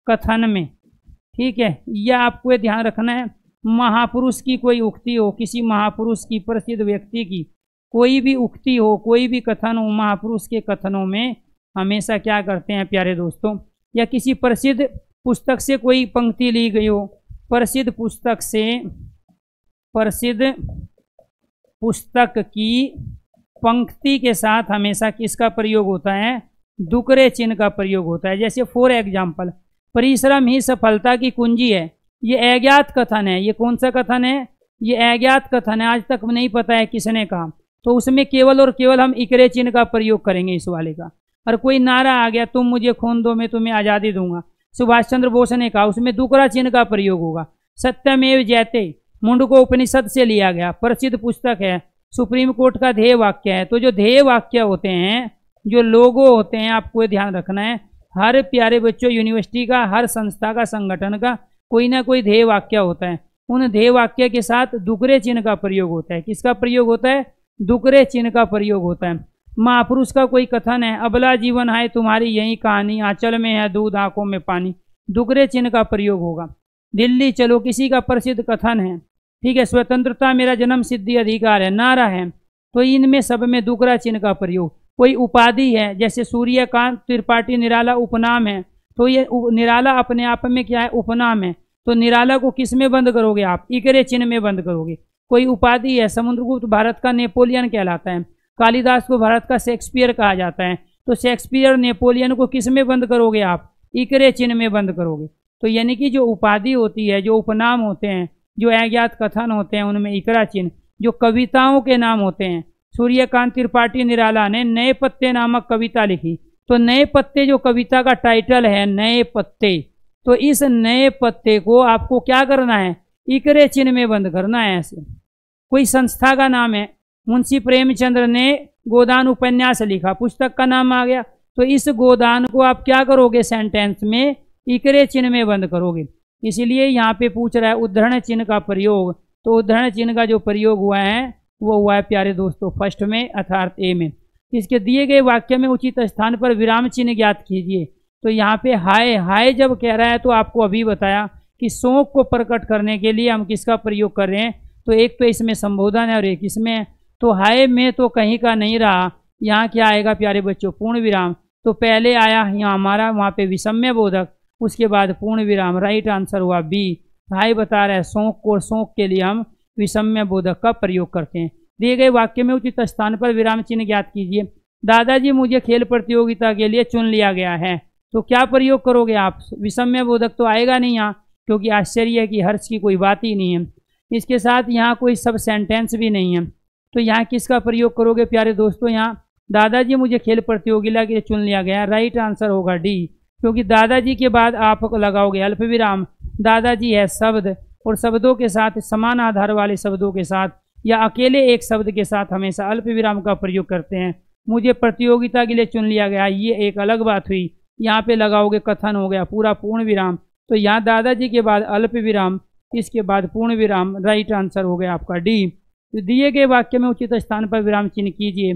कथन में ठीक है यह आपको ध्यान रखना है महापुरुष की कोई उक्ति हो किसी महापुरुष की प्रसिद्ध व्यक्ति की कोई भी उक्ति हो कोई भी कथन हो महापुरुष के कथनों में हमेशा क्या करते हैं प्यारे दोस्तों या किसी प्रसिद्ध पुस्तक से कोई पंक्ति ली गई हो प्रसिद्ध पुस्तक से प्रसिद्ध पुस्तक की पंक्ति के साथ हमेशा किसका प्रयोग होता है दुकरे चिन्ह का प्रयोग होता है जैसे फॉर एग्जाम्पल परिश्रम ही सफलता की कुंजी है ये अज्ञात कथन है ये कौन सा कथन है ये अज्ञात कथन है आज तक नहीं पता है किसने कहा तो उसमें केवल और केवल हम इकरे चिन्ह का प्रयोग करेंगे इस वाले का और कोई नारा आ गया तुम मुझे खून दो मैं तुम्हें आज़ादी दूंगा सुभाष चंद्र बोस ने कहा उसमें दूसरा चिन्ह का प्रयोग होगा सत्यमेव जैते मुंड को उपनिषद से लिया गया प्रसिद्ध पुस्तक है सुप्रीम कोर्ट का ध्येय वाक्य है तो जो ध्येय वाक्य होते हैं जो लोगो होते हैं आपको ध्यान रखना है हर प्यारे बच्चों यूनिवर्सिटी का हर संस्था का संगठन का कोई ना कोई ध्येय वाक्य होता है उन ध्येय वाक्य के साथ दुकरे चिन्ह का प्रयोग होता है किसका प्रयोग होता है दुकरे चिन्ह का प्रयोग होता है महापुरुष का कोई कथन है अबला जीवन है तुम्हारी यही कहानी आंचल में है दूध आंखों में पानी दुकरे चिन्ह का प्रयोग होगा दिल्ली चलो किसी का प्रसिद्ध कथन है ठीक है स्वतंत्रता मेरा जन्म सिद्धि अधिकार है नारा है तो इनमें सब में दुकरा चिन्ह का प्रयोग कोई उपाधि है जैसे सूर्यकांत त्रिपाठी निराला उपनाम है तो ये निराला अपने आप में क्या है उपनाम है तो निराला को किस में बंद करोगे आप इकरे चिन्ह में बंद करोगे कोई उपाधि है समुद्रगुप्त भारत का नेपोलियन कहलाता है कालिदास को भारत का शेक्सपियर कहा जाता है तो शेक्सपियर नेपोलियन को किस में बंद करोगे आप इकरे चिन्ह में बंद करोगे तो यानी कि जो उपाधि होती है जो उपनाम होते हैं जो अज्ञात कथन होते हैं उनमें इकरा चिन्ह जो कविताओं के नाम होते हैं सूर्यकांत त्रिपाठी निराला ने नए पत्ते नामक कविता लिखी तो नए पत्ते जो कविता का टाइटल है नए पत्ते तो इस नए पत्ते को आपको क्या करना है इकरे चिन्ह में बंद करना है ऐसे कोई संस्था का नाम है मुंशी प्रेमचंद्र ने गोदान उपन्यास लिखा पुस्तक का नाम आ गया तो इस गोदान को आप क्या करोगे सेंटेंस में इकरे चिन्ह में बंद करोगे इसीलिए यहाँ पे पूछ रहा है उद्धरण चिन्ह का प्रयोग तो उद्धरण चिन्ह का जो प्रयोग हुआ है वो हुआ है प्यारे दोस्तों फर्स्ट में अर्थात ए में इसके दिए गए वाक्य में उचित स्थान पर विराम चिन्ह ज्ञात कीजिए तो यहाँ पे हाय हाय जब कह रहा है तो आपको अभी बताया कि शोक को प्रकट करने के लिए हम किसका प्रयोग कर रहे हैं तो एक तो इसमें संबोधन है और एक इसमें तो हाय में तो कहीं का नहीं रहा यहाँ क्या आएगा प्यारे बच्चों पूर्ण विराम तो पहले आया यहाँ हमारा वहाँ पे विषम्य बोधक उसके बाद पूर्ण विराम राइट आंसर हुआ बी हाय बता रहा है शोक को शोक के लिए हम विषम्य बोधक का प्रयोग करते हैं दिए गए वाक्य में उचित स्थान पर विराम चिन्ह ज्ञात कीजिए दादाजी मुझे खेल प्रतियोगिता के लिए चुन लिया गया है तो क्या प्रयोग करोगे आप विषम्य बोधक तो आएगा नहीं यहाँ क्योंकि आश्चर्य है कि हर्ष की कोई बात ही नहीं है इसके साथ यहाँ कोई सब सेंटेंस भी नहीं है तो यहाँ किसका प्रयोग करोगे प्यारे दोस्तों यहाँ दादाजी मुझे खेल प्रतियोगिता के लिए चुन लिया गया राइट आंसर होगा डी क्योंकि दादाजी के बाद आप लगाओगे अल्पविराम दादाजी है शब्द और शब्दों के साथ समान आधार वाले शब्दों के साथ या अकेले एक शब्द के साथ हमेशा अल्प विराम का प्रयोग करते हैं मुझे प्रतियोगिता के लिए चुन लिया गया ये एक अलग बात हुई यहाँ पे लगाओगे कथन हो गया पूरा पूर्ण विराम तो यहाँ दादाजी के बाद अल्प विराम इसके बाद पूर्ण विराम राइट आंसर हो गया आपका डी तो दिए गए वाक्य में उचित स्थान पर विराम चिन्ह कीजिए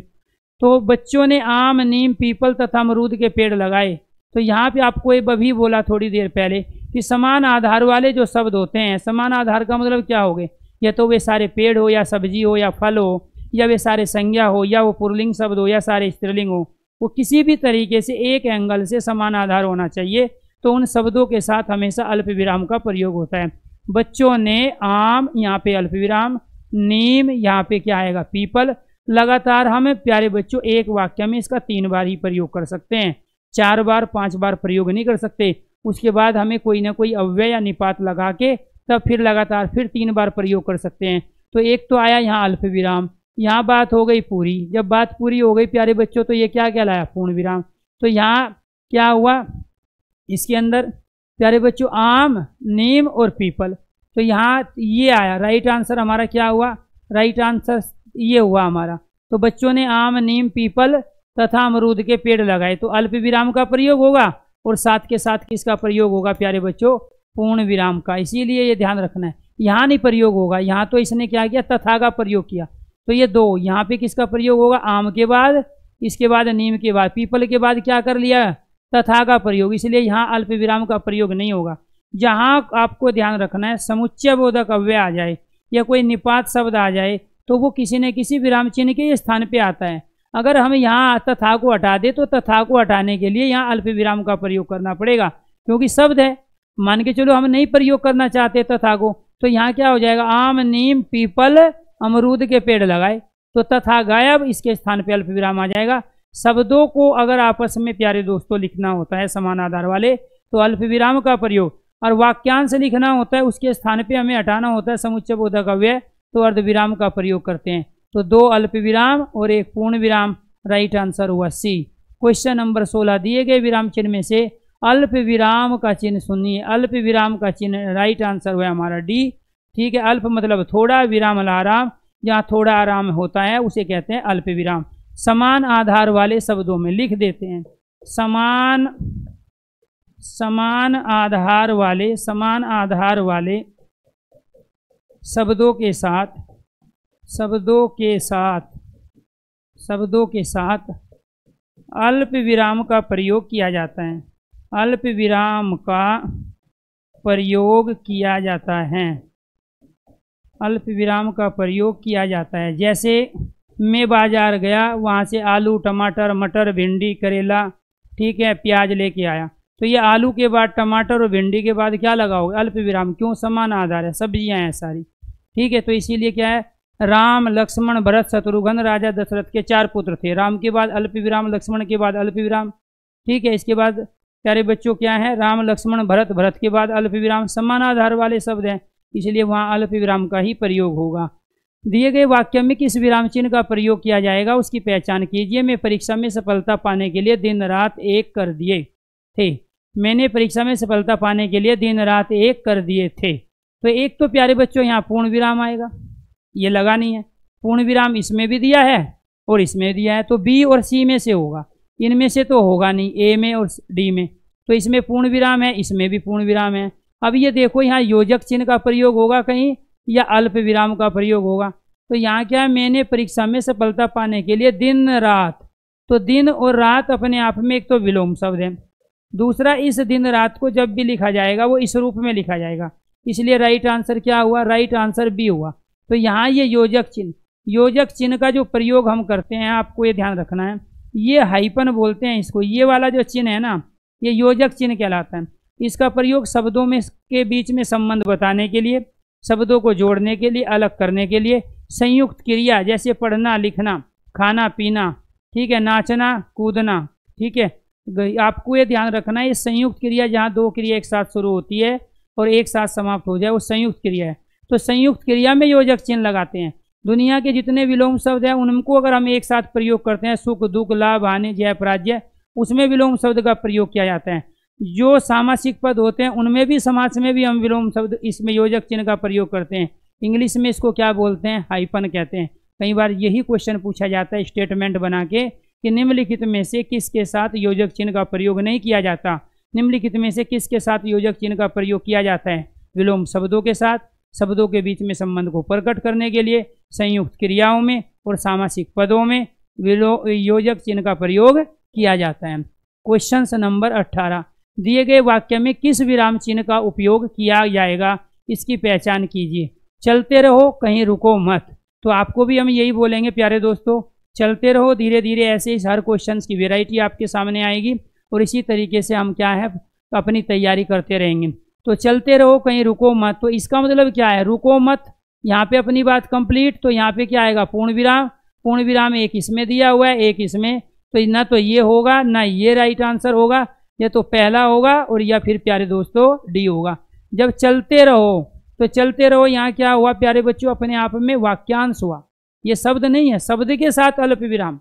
तो बच्चों ने आम नीम पीपल तथा अमरूद के पेड़ लगाए तो यहाँ पे आपको ये बभी बोला थोड़ी देर पहले कि समान आधार वाले जो शब्द होते हैं समान आधार का मतलब क्या हो गए या तो वे सारे पेड़ हो या सब्जी हो या फल हो या वे सारे संज्ञा हो या वो पुरलिंग शब्द हो या सारे स्त्रीलिंग हो वो किसी भी तरीके से एक एंगल से समान आधार होना चाहिए तो उन शब्दों के साथ हमेशा अल्प विराम का प्रयोग होता है बच्चों ने आम यहाँ पे अल्प विराम नीम यहाँ पे क्या आएगा पीपल लगातार हम प्यारे बच्चों एक वाक्य में इसका तीन बार ही प्रयोग कर सकते हैं चार बार पांच बार प्रयोग नहीं कर सकते उसके बाद हमें कोई ना कोई अव्यय या निपात लगा के तब फिर लगातार फिर तीन बार प्रयोग कर सकते हैं तो एक तो आया यहाँ अल्प विराम यहाँ बात हो गई पूरी जब बात पूरी हो गई प्यारे बच्चों तो ये क्या कहलाया पूर्ण विराम तो यहाँ क्या हुआ इसके अंदर प्यारे बच्चों आम नीम और पीपल तो यहाँ ये आया राइट आंसर हमारा क्या हुआ राइट आंसर ये हुआ हमारा तो बच्चों ने आम नीम पीपल तथा अमरूद के पेड़ लगाए तो अल्प विराम का प्रयोग होगा और साथ के साथ किसका प्रयोग होगा प्यारे बच्चों पूर्ण विराम का इसीलिए ये ध्यान रखना है यहाँ नहीं प्रयोग होगा यहाँ तो इसने क्या किया तथा का प्रयोग किया तो ये दो यहाँ पे किसका प्रयोग होगा आम के बाद इसके बाद नीम के बाद पीपल के बाद क्या कर लिया तथा का प्रयोग इसलिए यहाँ अल्प विराम का प्रयोग नहीं होगा जहाँ आपको ध्यान रखना है समुच्चय बोधक अव्यय आ जाए या कोई निपात शब्द आ जाए तो वो किसी न किसी विराम चिन्ह के स्थान पर आता है अगर हम यहाँ तथा को हटा दे तो तथा को हटाने के लिए यहाँ अल्प विराम का प्रयोग करना पड़ेगा क्योंकि शब्द है मान के चलो हम नहीं प्रयोग करना चाहते तथा को तो यहाँ क्या हो जाएगा आम नीम पीपल अमरूद के पेड़ लगाए तो तथा गायब इसके स्थान पर अल्प विराम आ जाएगा शब्दों को अगर आपस में प्यारे दोस्तों लिखना होता है समान आधार वाले तो अल्प विराम का प्रयोग और वाक्यांश लिखना होता है उसके स्थान पे हमें हटाना होता है समुच्चय बोधक अव्यय तो अर्धविराम का प्रयोग करते हैं तो दो अल्प विराम और एक पूर्ण विराम राइट आंसर हुआ सी क्वेश्चन नंबर सोलह दिए गए विराम चिन्ह में से अल्प विराम का चिन्ह सुनिए अल्प विराम का चिन्ह राइट आंसर हुआ हमारा डी ठीक है अल्प मतलब थोड़ा विराम आराम जहाँ थोड़ा आराम होता है उसे कहते हैं अल्प विराम समान आधार वाले शब्दों में लिख देते हैं समान समान आधार वाले समान आधार वाले शब्दों के साथ शब्दों के साथ शब्दों के साथ अल्प विराम का प्रयोग किया जाता है अल्प विराम का प्रयोग किया जाता है अल्प विराम का प्रयोग किया जाता है जैसे मैं बाज़ार गया वहाँ से आलू टमाटर मटर भिंडी करेला ठीक है प्याज लेके आया तो ये आलू के बाद टमाटर और भिंडी के बाद क्या लगाओगे अल्प विराम क्यों समान आधार है सब्जियाँ हैं सारी ठीक है तो इसीलिए क्या है राम लक्ष्मण भरत शत्रुघ्न राजा दशरथ के चार पुत्र थे राम के बाद अल्प विराम लक्ष्मण के बाद अल्प विराम ठीक है इसके बाद प्यारे बच्चों क्या है राम लक्ष्मण भरत भरत के बाद अल्प विराम समान आधार वाले शब्द हैं इसलिए वहाँ अल्प विराम का ही प्रयोग होगा दिए गए वाक्य में किस विराम चिन्ह का प्रयोग किया जाएगा उसकी पहचान कीजिए मैं परीक्षा में सफलता पाने के लिए दिन रात एक कर दिए थे मैंने परीक्षा में सफलता पाने के लिए दिन रात एक कर दिए थे तो एक तो प्यारे बच्चों यहाँ पूर्ण विराम आएगा ये लगा नहीं है पूर्ण विराम इसमें भी दिया है और इसमें दिया है तो बी और सी में से होगा इनमें से तो होगा नहीं ए में और डी में तो इसमें पूर्ण विराम है इसमें भी पूर्ण विराम है अब ये देखो यहाँ योजक चिन्ह का प्रयोग होगा कहीं या अल्प विराम का प्रयोग होगा तो यहाँ क्या है मैंने परीक्षा में सफलता पाने के लिए दिन रात तो दिन और रात अपने आप में एक तो विलोम शब्द है दूसरा इस दिन रात को जब भी लिखा जाएगा वो इस रूप में लिखा जाएगा इसलिए राइट आंसर क्या हुआ राइट आंसर बी हुआ तो यहाँ ये योजक चिन्ह योजक चिन्ह का जो प्रयोग हम करते हैं आपको ये ध्यान रखना है ये हाइपन बोलते हैं इसको ये वाला जो चिन्ह है ना ये योजक चिन्ह कहलाता है इसका प्रयोग शब्दों में के बीच में संबंध बताने के लिए शब्दों को जोड़ने के लिए अलग करने के लिए संयुक्त क्रिया जैसे पढ़ना लिखना खाना पीना ठीक है नाचना कूदना ठीक है आपको ये ध्यान रखना है ये संयुक्त क्रिया जहाँ दो क्रिया एक साथ शुरू होती है और एक साथ समाप्त हो जाए वो संयुक्त क्रिया है तो संयुक्त क्रिया में योजक चिन्ह लगाते हैं दुनिया के जितने विलोम शब्द हैं उनको अगर हम एक साथ प्रयोग करते हैं सुख दुख लाभ हानि जय पराजय उसमें विलोम शब्द का प्रयोग किया जाता है जो सामासिक पद होते हैं उनमें भी समाज में भी हम विलोम शब्द इसमें योजक चिन्ह का प्रयोग करते हैं इंग्लिश में इसको क्या बोलते हैं हाइपन कहते हैं कई बार यही क्वेश्चन पूछा जाता है स्टेटमेंट बना के कि निम्नलिखित में से किसके साथ योजक चिन्ह का प्रयोग नहीं किया जाता निम्नलिखित में से किसके साथ योजक चिन्ह का प्रयोग किया जाता है विलोम शब्दों के साथ शब्दों के बीच में संबंध को प्रकट करने के लिए संयुक्त क्रियाओं में और सामासिक पदों में योजक चिन्ह का प्रयोग किया जाता है क्वेश्चन नंबर अट्ठारह दिए गए वाक्य में किस विराम चिन्ह का उपयोग किया जाएगा इसकी पहचान कीजिए चलते रहो कहीं रुको मत तो आपको भी हम यही बोलेंगे प्यारे दोस्तों चलते रहो धीरे धीरे ऐसे ही हर क्वेश्चन की वेराइटी आपके सामने आएगी और इसी तरीके से हम क्या है अपनी तैयारी करते रहेंगे तो चलते रहो कहीं रुको मत तो इसका मतलब क्या है रुको मत यहाँ पे अपनी बात कंप्लीट तो यहाँ पे क्या आएगा पूर्ण विराम पूर्ण विराम एक इसमें दिया हुआ है एक इसमें तो ना तो ये होगा ना ये राइट आंसर होगा या तो पहला होगा और या फिर प्यारे दोस्तों डी होगा जब चलते रहो तो चलते रहो यहाँ क्या हुआ प्यारे बच्चों अपने आप में वाक्यांश हुआ ये शब्द नहीं है शब्द के साथ अल्प विराम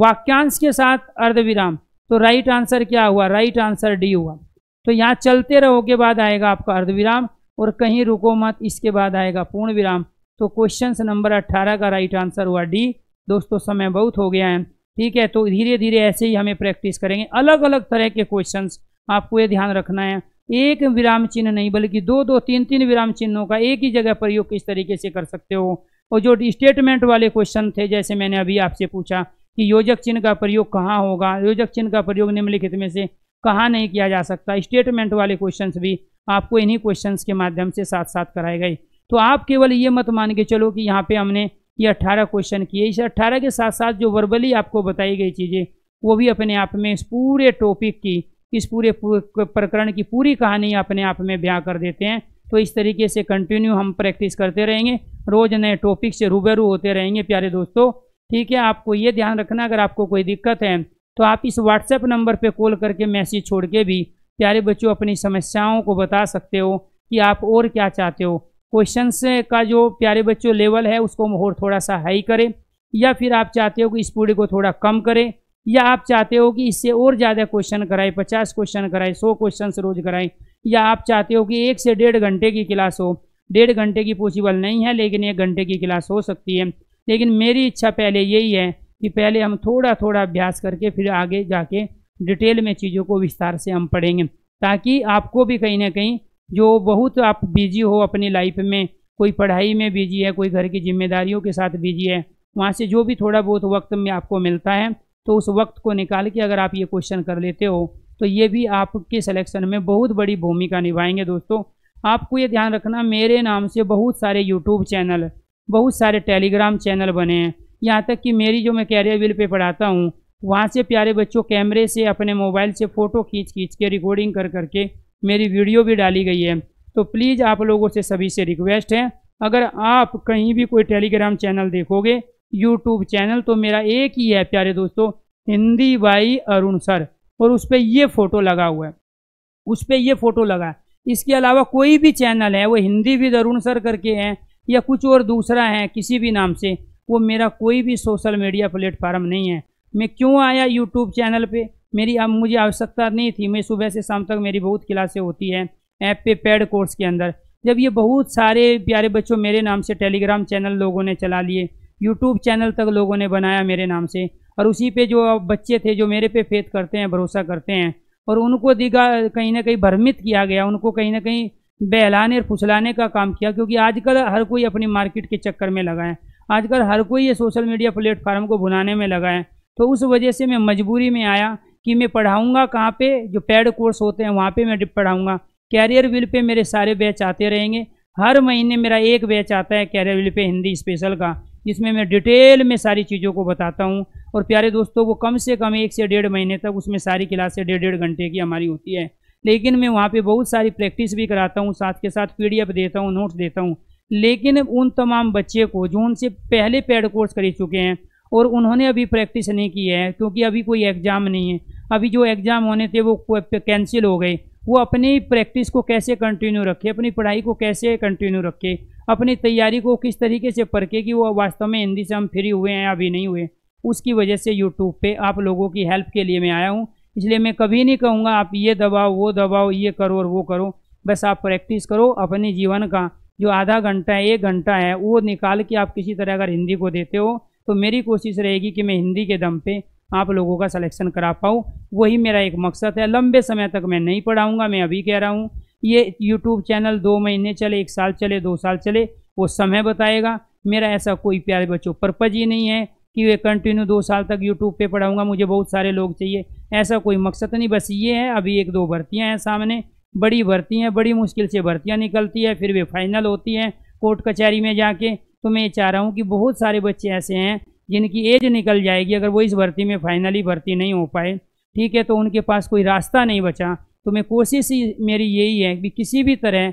वाक्यांश के साथ अर्धविराम तो राइट आंसर क्या हुआ राइट आंसर डी हुआ तो यहाँ चलते रहो के बाद आएगा आपका अर्धविराम और कहीं रुको मत इसके बाद आएगा पूर्ण विराम तो क्वेश्चन नंबर अट्ठारह का राइट आंसर हुआ डी दोस्तों समय बहुत हो गया है ठीक है तो धीरे धीरे ऐसे ही हमें प्रैक्टिस करेंगे अलग अलग तरह के क्वेश्चन आपको ये ध्यान रखना है एक विराम चिन्ह नहीं बल्कि दो दो तीन तीन विराम चिन्हों का एक ही जगह प्रयोग किस तरीके से कर सकते हो और जो स्टेटमेंट वाले क्वेश्चन थे जैसे मैंने अभी आपसे पूछा कि योजक चिन्ह का प्रयोग कहाँ होगा योजक चिन्ह का प्रयोग निम्नलिखित में से कहाँ नहीं किया जा सकता स्टेटमेंट वाले क्वेश्चन भी आपको इन्हीं क्वेश्चन के माध्यम से साथ साथ कराए गए तो आप केवल ये मत मान के चलो कि यहाँ पे हमने ये अट्ठारह क्वेश्चन किए इस अट्ठारह के साथ साथ जो वर्बली आपको बताई गई चीज़ें वो भी अपने आप में इस पूरे टॉपिक की इस पूरे प्रकरण की पूरी कहानी अपने आप में ब्याह कर देते हैं तो इस तरीके से कंटिन्यू हम प्रैक्टिस करते रहेंगे रोज़ नए टॉपिक से रूबेरू होते रहेंगे प्यारे दोस्तों ठीक है आपको ये ध्यान रखना अगर आपको कोई दिक्कत है तो आप इस व्हाट्सएप नंबर पर कॉल करके मैसेज छोड़ के भी प्यारे बच्चों अपनी समस्याओं को बता सकते हो कि आप और क्या चाहते हो क्वेश्चंस का जो प्यारे बच्चों लेवल है उसको और थोड़ा सा हाई करें या फिर आप चाहते हो कि इस पूरे को थोड़ा कम करें या आप चाहते हो कि इससे और ज़्यादा क्वेश्चन कराएं पचास क्वेश्चन कराएं सौ क्वेश्चन रोज कराएं या आप चाहते हो कि एक से डेढ़ घंटे की क्लास हो डेढ़ घंटे की पॉसिबल नहीं है लेकिन एक घंटे की क्लास हो सकती है लेकिन मेरी इच्छा पहले यही है कि पहले हम थोड़ा थोड़ा अभ्यास करके फिर आगे जाके डिटेल में चीज़ों को विस्तार से हम पढ़ेंगे ताकि आपको भी कहीं ना कहीं जो बहुत आप बिजी हो अपनी लाइफ में कोई पढ़ाई में बिजी है कोई घर की जिम्मेदारियों के साथ बिजी है वहाँ से जो भी थोड़ा बहुत वक्त में आपको मिलता है तो उस वक्त को निकाल के अगर आप ये क्वेश्चन कर लेते हो तो ये भी आपके सिलेक्शन में बहुत बड़ी भूमिका निभाएंगे दोस्तों आपको ये ध्यान रखना मेरे नाम से बहुत सारे यूट्यूब चैनल बहुत सारे टेलीग्राम चैनल बने हैं यहाँ तक कि मेरी जो मैं कैरियर बिल पे पढ़ाता हूँ वहाँ से प्यारे बच्चों कैमरे से अपने मोबाइल से फ़ोटो खींच खींच के रिकॉर्डिंग कर करके मेरी वीडियो भी डाली गई है तो प्लीज़ आप लोगों से सभी से रिक्वेस्ट है अगर आप कहीं भी कोई टेलीग्राम चैनल देखोगे यूट्यूब चैनल तो मेरा एक ही है प्यारे दोस्तों हिंदी बाई अरुण सर और उस पर ये फ़ोटो लगा हुआ है उस पर ये फ़ोटो लगा इसके अलावा कोई भी चैनल है वो हिंदी विद अरुण सर करके हैं या कुछ और दूसरा है किसी भी नाम से वो मेरा कोई भी सोशल मीडिया प्लेटफार्म नहीं है मैं क्यों आया यूट्यूब चैनल पे मेरी अब मुझे आवश्यकता नहीं थी मैं सुबह से शाम तक मेरी बहुत क्लासें होती हैं ऐप पे पेड कोर्स के अंदर जब ये बहुत सारे प्यारे बच्चों मेरे नाम से टेलीग्राम चैनल लोगों ने चला लिए यूट्यूब चैनल तक लोगों ने बनाया मेरे नाम से और उसी पर जो बच्चे थे जो मेरे पे फेत करते हैं भरोसा करते हैं और उनको दिखा कहीं ना कहीं भ्रमित किया गया उनको कहीं ना कहीं बहलाने और फुसलाने का काम किया क्योंकि आजकल हर कोई अपनी मार्केट के चक्कर में लगा है आजकल हर कोई ये सोशल मीडिया प्लेटफार्म को भुनाने में लगा है तो उस वजह से मैं मजबूरी में आया कि मैं पढ़ाऊँगा कहाँ पर जो पैड कोर्स होते हैं वहाँ पर मैं पढ़ाऊँगा कैरियर विल पर मेरे सारे बैच आते रहेंगे हर महीने मेरा एक बैच आता है कैरियर विल पर हिंदी स्पेशल का जिसमें मैं डिटेल में सारी चीज़ों को बताता हूँ और प्यारे दोस्तों वो कम से कम एक से डेढ़ महीने तक उसमें सारी क्लासें डेढ़ डेढ़ घंटे की हमारी होती है लेकिन मैं वहाँ पे बहुत सारी प्रैक्टिस भी कराता हूँ साथ के साथ पीडीएफ देता हूँ नोट्स देता हूँ लेकिन उन तमाम बच्चे को जो उनसे पहले पेड कोर्स कर चुके हैं और उन्होंने अभी प्रैक्टिस नहीं की है क्योंकि अभी कोई एग्ज़ाम नहीं है अभी जो एग्ज़ाम होने थे वो कैंसिल हो गए वो अपनी प्रैक्टिस को कैसे कंटिन्यू रखे अपनी पढ़ाई को कैसे कंटिन्यू रखे अपनी तैयारी को किस तरीके से परखे कि वो वास्तव में हिंदी से हम फ्री हुए हैं अभी नहीं हुए उसकी वजह से यूट्यूब पर आप लोगों की हेल्प के लिए मैं आया हूँ इसलिए मैं कभी नहीं कहूँगा आप ये दबाओ वो दबाओ ये करो और वो करो बस आप प्रैक्टिस करो अपने जीवन का जो आधा घंटा है एक घंटा है वो निकाल के आप किसी तरह अगर हिंदी को देते हो तो मेरी कोशिश रहेगी कि मैं हिंदी के दम पे आप लोगों का सिलेक्शन करा पाऊँ वही मेरा एक मकसद है लंबे समय तक मैं नहीं पढ़ाऊँगा मैं अभी कह रहा हूँ ये यूट्यूब चैनल दो महीने चले एक साल चले दो साल चले वो समय बताएगा मेरा ऐसा कोई प्यारे बच्चों पर्पज ही नहीं है कि वे कंटिन्यू दो साल तक यूट्यूब पे पढ़ाऊँगा मुझे बहुत सारे लोग चाहिए ऐसा कोई मकसद नहीं बस ये है अभी एक दो भर्तियाँ हैं सामने बड़ी भर्ती हैं बड़ी मुश्किल से भर्तियाँ निकलती है फिर वे फाइनल होती हैं कोर्ट कचहरी में जाके तो मैं ये चाह रहा हूँ कि बहुत सारे बच्चे ऐसे हैं जिनकी एज निकल जाएगी अगर वो इस भर्ती में फाइनली भर्ती नहीं हो पाए ठीक है तो उनके पास कोई रास्ता नहीं बचा तो मैं कोशिश मेरी यही है कि किसी भी तरह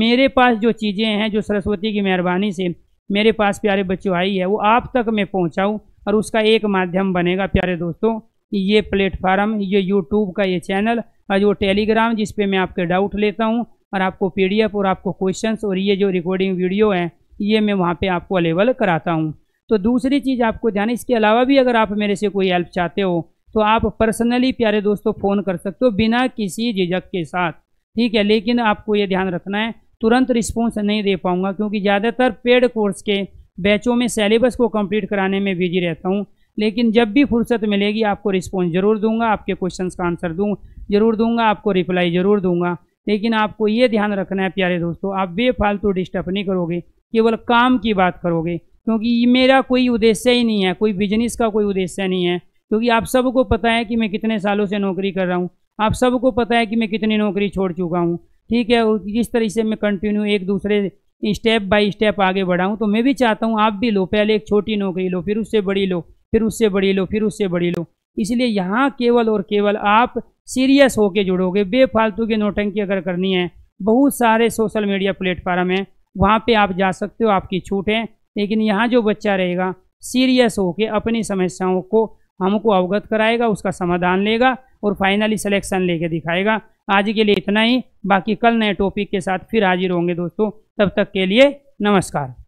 मेरे पास जो चीज़ें हैं जो सरस्वती की मेहरबानी से मेरे पास प्यारे बच्चों आई है वो आप तक मैं पहुँचाऊँ और उसका एक माध्यम बनेगा प्यारे दोस्तों ये प्लेटफार्म ये यूट्यूब का ये चैनल आज वो टेलीग्राम जिस पे मैं आपके डाउट लेता हूँ और आपको पीडीएफ और आपको क्वेश्चंस और ये जो रिकॉर्डिंग वीडियो है ये मैं वहाँ पे आपको अवेलेबल कराता हूँ तो दूसरी चीज़ आपको ध्यान इसके अलावा भी अगर आप मेरे से कोई हेल्प चाहते हो तो आप पर्सनली प्यारे दोस्तों फ़ोन कर सकते हो बिना किसी झिझक के साथ ठीक है लेकिन आपको ये ध्यान रखना है तुरंत रिस्पॉन्स नहीं दे पाऊँगा क्योंकि ज़्यादातर पेड कोर्स के बैचों में सेलेबस को कंप्लीट कराने में बिजी रहता हूँ लेकिन जब भी फुर्सत मिलेगी आपको रिस्पॉन्स ज़रूर दूंगा आपके क्वेश्चंस का आंसर दूँ ज़रूर दूंगा आपको रिप्लाई ज़रूर दूंगा लेकिन आपको ये ध्यान रखना है प्यारे दोस्तों आप बेफालतू डिस्टर्ब नहीं करोगे केवल काम की बात करोगे क्योंकि मेरा कोई उद्देश्य ही नहीं है कोई बिजनेस का कोई उद्देश्य नहीं है क्योंकि आप सबको पता है कि मैं कितने सालों से नौकरी कर रहा हूँ आप सबको पता है कि मैं कितनी नौकरी छोड़ चुका हूँ ठीक है जिस तरह से मैं कंटिन्यू एक दूसरे स्टेप बाय स्टेप आगे बढ़ाऊँ तो मैं भी चाहता हूँ आप भी लो पहले एक छोटी नौकरी लो फिर उससे बड़ी लो फिर उससे बड़ी लो फिर उससे बड़ी लो इसलिए यहाँ केवल और केवल आप सीरियस होकर जुड़ोगे बेफालतू की नोटंकी अगर करनी है बहुत सारे सोशल मीडिया प्लेटफार्म हैं वहाँ पे आप जा सकते हो आपकी छूट है लेकिन यहाँ जो बच्चा रहेगा सीरियस होके अपनी समस्याओं को हमको अवगत कराएगा उसका समाधान लेगा और फाइनली सिलेक्शन लेके दिखाएगा आज के लिए इतना ही बाकी कल नए टॉपिक के साथ फिर हाजिर होंगे दोस्तों तब तक के लिए नमस्कार